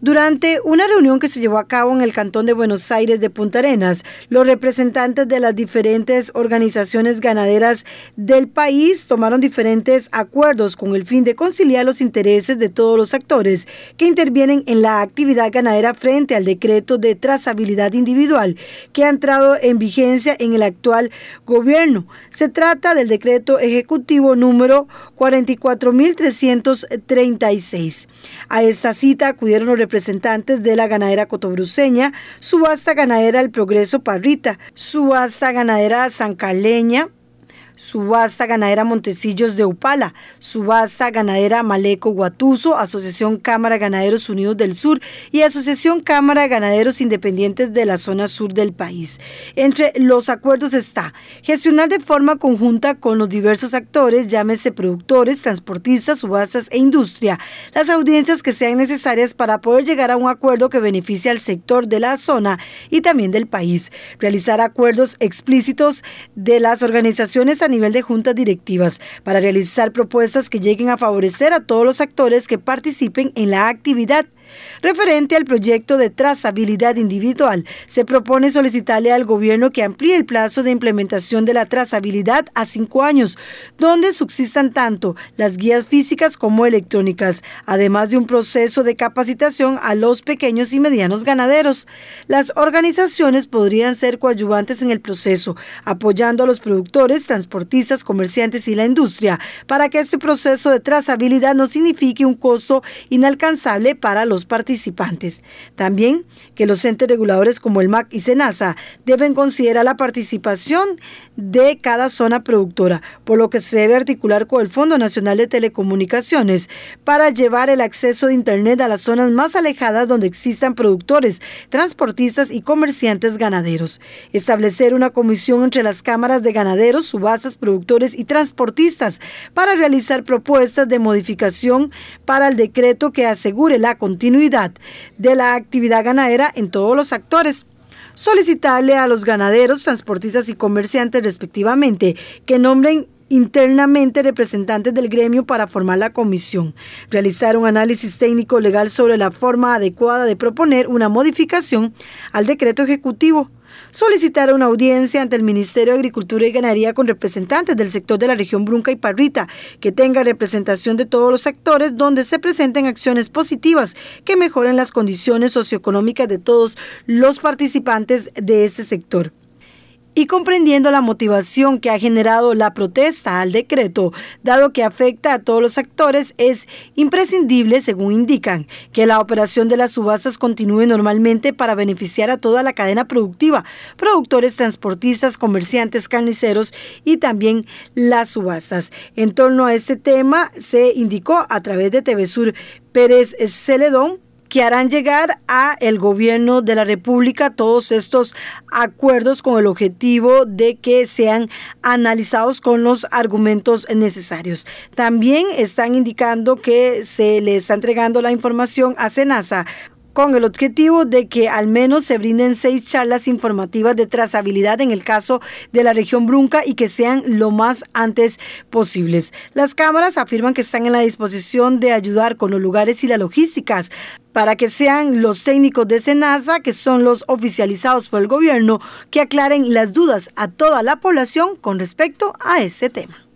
Durante una reunión que se llevó a cabo en el Cantón de Buenos Aires de Punta Arenas, los representantes de las diferentes organizaciones ganaderas del país tomaron diferentes acuerdos con el fin de conciliar los intereses de todos los actores que intervienen en la actividad ganadera frente al decreto de trazabilidad individual que ha entrado en vigencia en el actual gobierno. Se trata del decreto ejecutivo número 44.336. A esta cita acudieron los representantes de la ganadera cotobruceña, subasta ganadera El Progreso Parrita, subasta ganadera Zancaleña. Subasta Ganadera Montecillos de Upala, Subasta Ganadera Maleco Guatuso, Asociación Cámara Ganaderos Unidos del Sur y Asociación Cámara Ganaderos Independientes de la zona sur del país. Entre los acuerdos está gestionar de forma conjunta con los diversos actores, llámese productores, transportistas, subastas e industria, las audiencias que sean necesarias para poder llegar a un acuerdo que beneficie al sector de la zona y también del país. Realizar acuerdos explícitos de las organizaciones a nivel de juntas directivas para realizar propuestas que lleguen a favorecer a todos los actores que participen en la actividad Referente al proyecto de trazabilidad individual, se propone solicitarle al gobierno que amplíe el plazo de implementación de la trazabilidad a cinco años, donde subsistan tanto las guías físicas como electrónicas, además de un proceso de capacitación a los pequeños y medianos ganaderos. Las organizaciones podrían ser coadyuvantes en el proceso, apoyando a los productores, transportistas, comerciantes y la industria, para que este proceso de trazabilidad no signifique un costo inalcanzable para los participantes. También que los entes reguladores como el MAC y SENASA deben considerar la participación de cada zona productora, por lo que se debe articular con el Fondo Nacional de Telecomunicaciones para llevar el acceso de Internet a las zonas más alejadas donde existan productores, transportistas y comerciantes ganaderos. Establecer una comisión entre las cámaras de ganaderos, subastas, productores y transportistas para realizar propuestas de modificación para el decreto que asegure la continuidad de la actividad ganadera en todos los actores solicitarle a los ganaderos, transportistas y comerciantes respectivamente que nombren internamente representantes del gremio para formar la comisión, realizar un análisis técnico legal sobre la forma adecuada de proponer una modificación al decreto ejecutivo Solicitar una audiencia ante el Ministerio de Agricultura y Ganadería con representantes del sector de la región Brunca y Parrita, que tenga representación de todos los sectores donde se presenten acciones positivas que mejoren las condiciones socioeconómicas de todos los participantes de este sector y comprendiendo la motivación que ha generado la protesta al decreto, dado que afecta a todos los actores, es imprescindible, según indican, que la operación de las subastas continúe normalmente para beneficiar a toda la cadena productiva, productores, transportistas, comerciantes, carniceros y también las subastas. En torno a este tema se indicó a través de Sur, Pérez Celedón, que harán llegar a el gobierno de la República todos estos acuerdos con el objetivo de que sean analizados con los argumentos necesarios. También están indicando que se le está entregando la información a Senasa con el objetivo de que al menos se brinden seis charlas informativas de trazabilidad en el caso de la región Brunca y que sean lo más antes posibles. Las cámaras afirman que están en la disposición de ayudar con los lugares y las logísticas para que sean los técnicos de SENASA, que son los oficializados por el gobierno, que aclaren las dudas a toda la población con respecto a este tema.